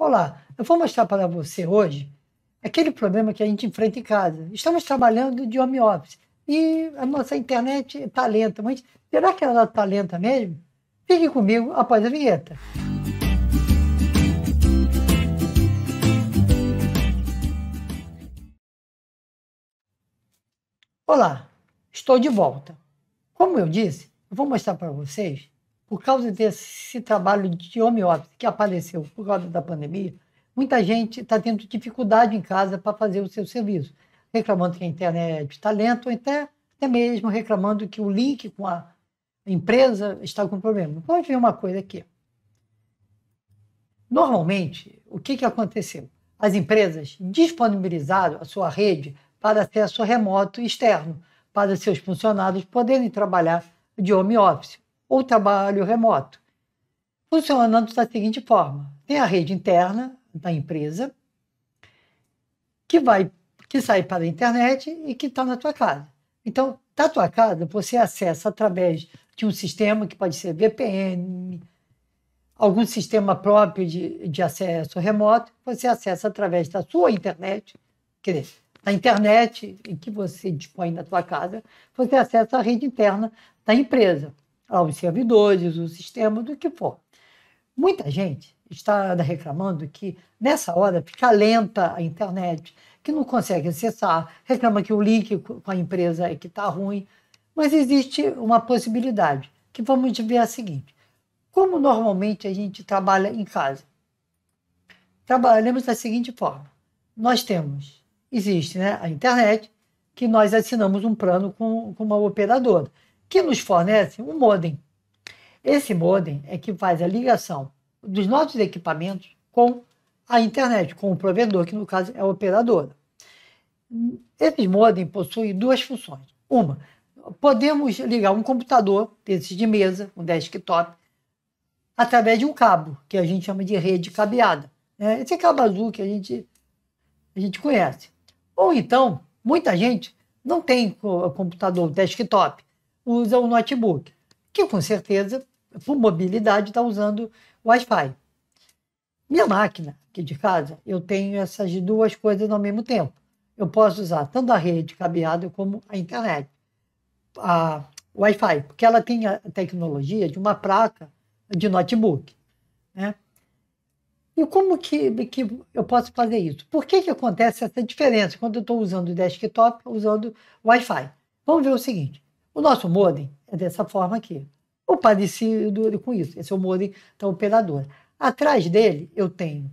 Olá, eu vou mostrar para você hoje aquele problema que a gente enfrenta em casa. Estamos trabalhando de home office e a nossa internet está lenta, mas será que ela está lenta mesmo? Fique comigo após a vinheta. Olá, estou de volta. Como eu disse, eu vou mostrar para vocês por causa desse trabalho de home office que apareceu por causa da pandemia, muita gente está tendo dificuldade em casa para fazer o seu serviço, reclamando que a internet está lenta ou até, até mesmo reclamando que o link com a empresa está com problema. Então, vamos ver uma coisa aqui. Normalmente, o que, que aconteceu? As empresas disponibilizaram a sua rede para acesso remoto externo, para seus funcionários poderem trabalhar de home office ou trabalho remoto, funcionando da seguinte forma: tem a rede interna da empresa que vai que sai para a internet e que está na tua casa. Então, da tua casa você acessa através de um sistema que pode ser VPN, algum sistema próprio de, de acesso remoto, você acessa através da sua internet, quer dizer, da internet que você dispõe na tua casa, você acessa a rede interna da empresa aos servidores, o sistema, do que for. Muita gente está reclamando que nessa hora fica lenta a internet, que não consegue acessar, reclama que o link com a empresa é que está ruim. Mas existe uma possibilidade, que vamos ver a seguinte. Como normalmente a gente trabalha em casa? Trabalhamos da seguinte forma. Nós temos, existe né, a internet, que nós assinamos um plano com, com uma operadora que nos fornece um modem. Esse modem é que faz a ligação dos nossos equipamentos com a internet, com o provedor, que no caso é a operadora. Esse modem possui duas funções. Uma, podemos ligar um computador desses de mesa, um desktop, através de um cabo, que a gente chama de rede cabeada. Né? Esse cabo azul que a gente, a gente conhece. Ou então, muita gente não tem computador desktop usa o notebook, que com certeza, por mobilidade, está usando Wi-Fi. Minha máquina aqui de casa, eu tenho essas duas coisas ao mesmo tempo. Eu posso usar tanto a rede cabeada como a internet, a Wi-Fi, porque ela tem a tecnologia de uma placa de notebook. Né? E como que, que eu posso fazer isso? Por que, que acontece essa diferença quando eu estou usando desktop usando Wi-Fi? Vamos ver o seguinte. O nosso modem é dessa forma aqui. O parecido com isso. Esse é o modem da operadora. Atrás dele eu tenho,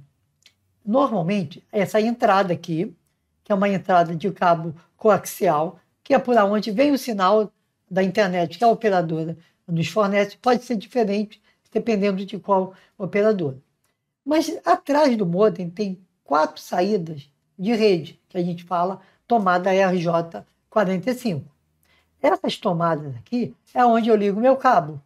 normalmente, essa entrada aqui, que é uma entrada de cabo coaxial, que é por onde vem o sinal da internet que a operadora nos fornece. Pode ser diferente dependendo de qual operadora. Mas atrás do modem tem quatro saídas de rede, que a gente fala tomada RJ45. Essas tomadas aqui é onde eu ligo meu cabo.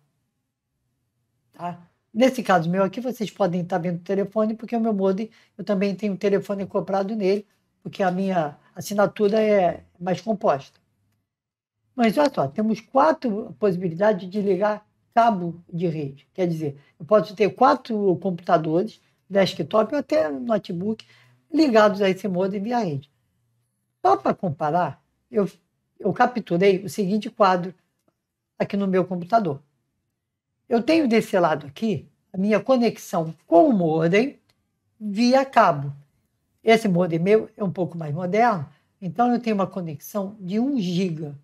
Tá? Nesse caso meu aqui, vocês podem estar vendo o telefone, porque o meu modem, eu também tenho um telefone comprado nele, porque a minha assinatura é mais composta. Mas olha só, temos quatro possibilidades de ligar cabo de rede. Quer dizer, eu posso ter quatro computadores, desktop ou até notebook, ligados a esse modem via rede. Só para comparar, eu eu capturei o seguinte quadro aqui no meu computador. Eu tenho desse lado aqui a minha conexão com o modem via cabo. Esse modem meu é um pouco mais moderno, então eu tenho uma conexão de 1 giga,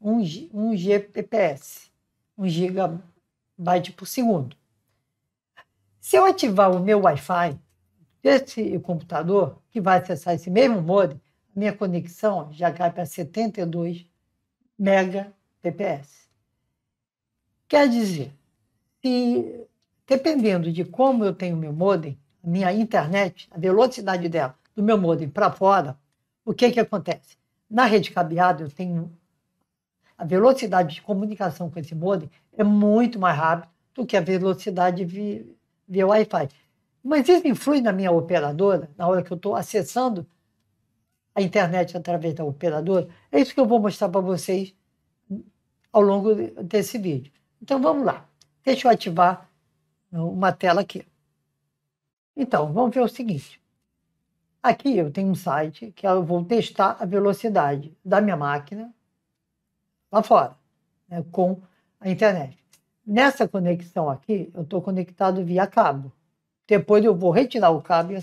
1, 1 GPPS, 1 gigabyte por segundo. Se eu ativar o meu Wi-Fi desse computador, que vai acessar esse mesmo modem, minha conexão já cai para 72 mega TPS. Quer dizer, se, dependendo de como eu tenho meu modem, a minha internet, a velocidade dela, do meu modem para fora, o que, que acontece? Na rede cabeada, eu tenho a velocidade de comunicação com esse modem é muito mais rápida do que a velocidade via, via Wi-Fi. Mas isso influi na minha operadora, na hora que eu estou acessando a internet através da operadora, é isso que eu vou mostrar para vocês ao longo desse vídeo. Então vamos lá. Deixa eu ativar uma tela aqui. Então, vamos ver o seguinte. Aqui eu tenho um site que eu vou testar a velocidade da minha máquina lá fora, né, com a internet. Nessa conexão aqui, eu estou conectado via cabo. Depois eu vou retirar o cabo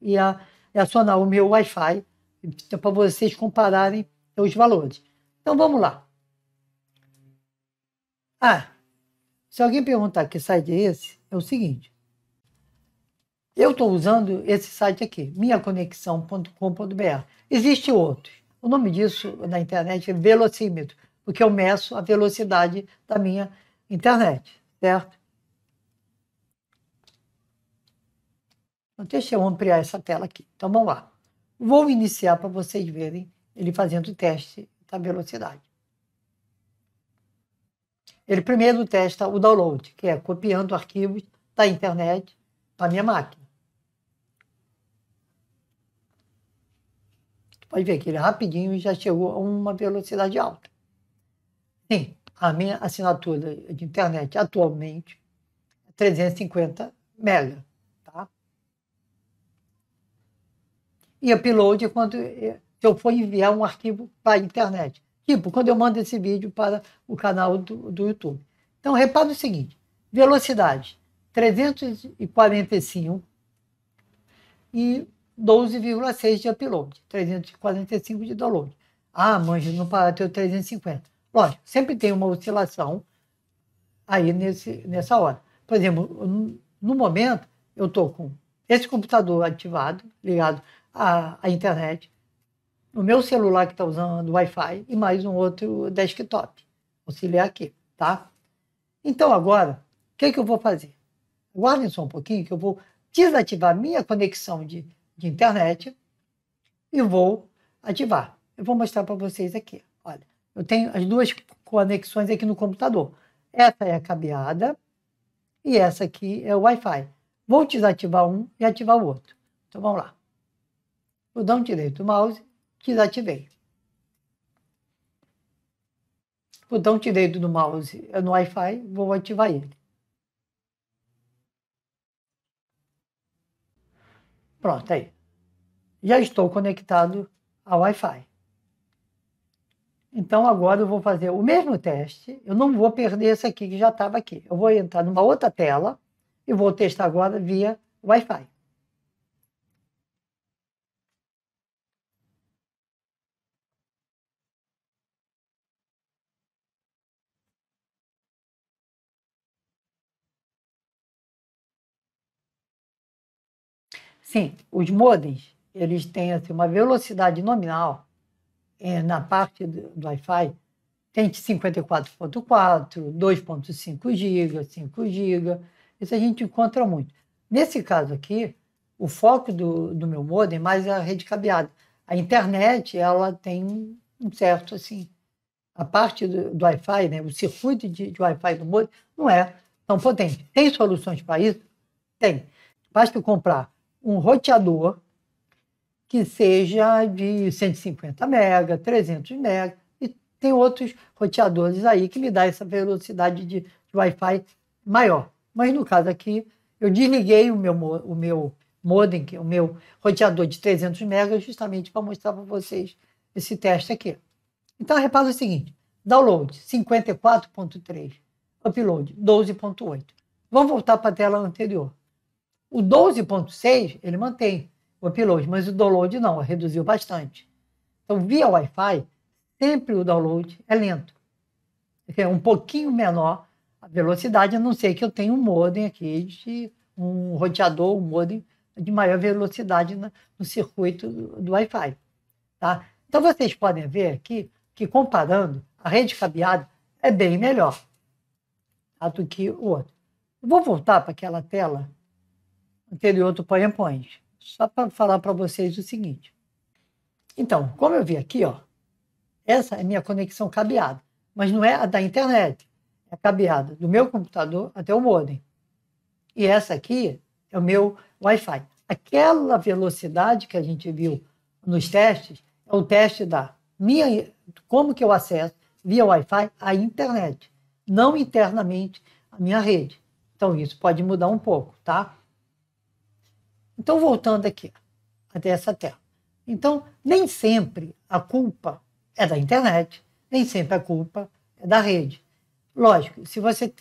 e, a, e acionar o meu Wi-Fi então, para vocês compararem então, os valores. Então vamos lá. Ah, se alguém perguntar que site é esse, é o seguinte. Eu estou usando esse site aqui, minhaconexão.com.br. Existe outro. O nome disso na internet é velocímetro, porque eu meço a velocidade da minha internet, certo? Então, deixa eu ampliar essa tela aqui. Então vamos lá. Vou iniciar para vocês verem ele fazendo o teste da velocidade. Ele primeiro testa o download, que é copiando arquivos da internet para minha máquina. Você pode ver que ele rapidinho já chegou a uma velocidade alta. Sim, a minha assinatura de internet atualmente é 350 MB. e upload quando eu for enviar um arquivo para a internet. Tipo, quando eu mando esse vídeo para o canal do, do YouTube. Então, repara o seguinte: velocidade 345 e 12,6 de upload, 345 de download. Ah, manjo, não para ter 350. Lógico, sempre tem uma oscilação aí nesse, nessa hora. Por exemplo, no momento, eu estou com esse computador ativado, ligado a, a internet, o meu celular que está usando Wi-Fi e mais um outro desktop, auxiliar aqui, tá? Então agora, o que, que eu vou fazer? Guardem só um pouquinho que eu vou desativar minha conexão de, de internet e vou ativar. Eu vou mostrar para vocês aqui. Olha, eu tenho as duas conexões aqui no computador. Essa é a cabeada e essa aqui é o Wi-Fi. Vou desativar um e ativar o outro. Então vamos lá botão direito do mouse, desativei. Botão direito do mouse é no Wi-Fi, vou ativar ele. Pronto, aí. Já estou conectado ao Wi-Fi. Então agora eu vou fazer o mesmo teste. Eu não vou perder esse aqui que já estava aqui. Eu vou entrar numa outra tela e vou testar agora via Wi-Fi. Sim, os modems, eles têm assim, uma velocidade nominal é, na parte do, do Wi-Fi, tem de 54.4, 2.5 GB, 5 GB, isso a gente encontra muito. Nesse caso aqui, o foco do, do meu modem é mais a rede cabeada. A internet, ela tem um certo, assim, a parte do, do Wi-Fi, né, o circuito de, de Wi-Fi do modem, não é tão potente. Tem soluções para isso? Tem. Basta comprar um roteador que seja de 150 mega, 300 mega e tem outros roteadores aí que me dá essa velocidade de, Wi-Fi maior. Mas no caso aqui, eu desliguei o meu, o meu modem, é o meu roteador de 300 mega, justamente para mostrar para vocês esse teste aqui. Então, repara o seguinte, download 54.3, upload 12.8. Vamos voltar para a tela anterior. O 12.6 ele mantém o upload, mas o download não, reduziu bastante. Então, via Wi-Fi, sempre o download é lento. É um pouquinho menor a velocidade, a não ser que eu tenha um modem aqui, de, um roteador, um modem de maior velocidade no circuito do, Wi-Fi. Tá? Então, vocês podem ver aqui que, comparando, a rede cabeada é bem melhor tá, do que o outro. vou voltar para aquela tela anterior do PowerPoint. Só para falar para vocês o seguinte. Então, como eu vi aqui, ó, essa é minha conexão cabeada, mas não é a da internet. É cabeada do meu computador até o modem. E essa aqui é o meu Wi-Fi. Aquela velocidade que a gente viu nos testes é o teste da minha como que eu acesso via Wi-Fi a internet, não internamente a minha rede. Então isso pode mudar um pouco, tá? Então, voltando aqui, até essa tela. Então, nem sempre a culpa é da internet, nem sempre a culpa é da rede. Lógico, se você,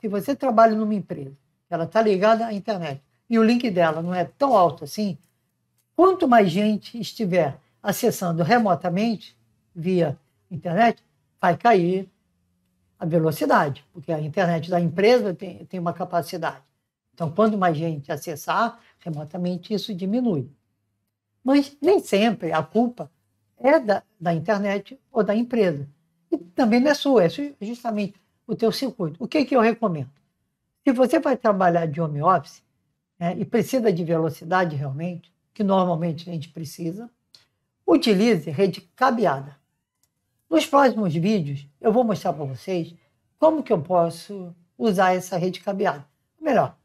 se você trabalha numa empresa, ela está ligada à internet, e o link dela não é tão alto assim, quanto mais gente estiver acessando remotamente, via internet, vai cair a velocidade, porque a internet da empresa tem, tem uma capacidade. Então, quando mais gente acessar remotamente, isso diminui. Mas nem sempre a culpa é da, da internet ou da empresa. E também não é sua, é justamente o teu circuito. O que, que eu recomendo? Se você vai trabalhar de home office né, e precisa de velocidade realmente, que normalmente a gente precisa, utilize rede cabeada. Nos próximos vídeos, eu vou mostrar para vocês como que eu posso usar essa rede cabeada. Melhor,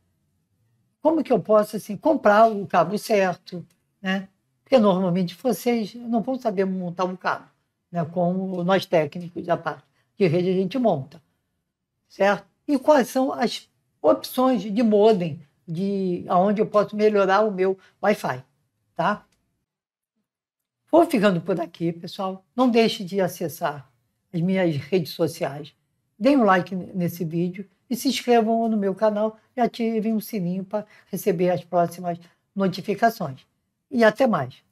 como que eu posso assim comprar o cabo certo, né? Porque normalmente vocês não vão saber montar um cabo, né? Como nós técnicos da parte de rede a gente monta, certo? E quais são as opções de modem de aonde eu posso melhorar o meu Wi-Fi, tá? Vou ficando por aqui, pessoal. Não deixe de acessar as minhas redes sociais. Deem um like nesse vídeo e se inscrevam no meu canal e ativem o sininho para receber as próximas notificações. E até mais!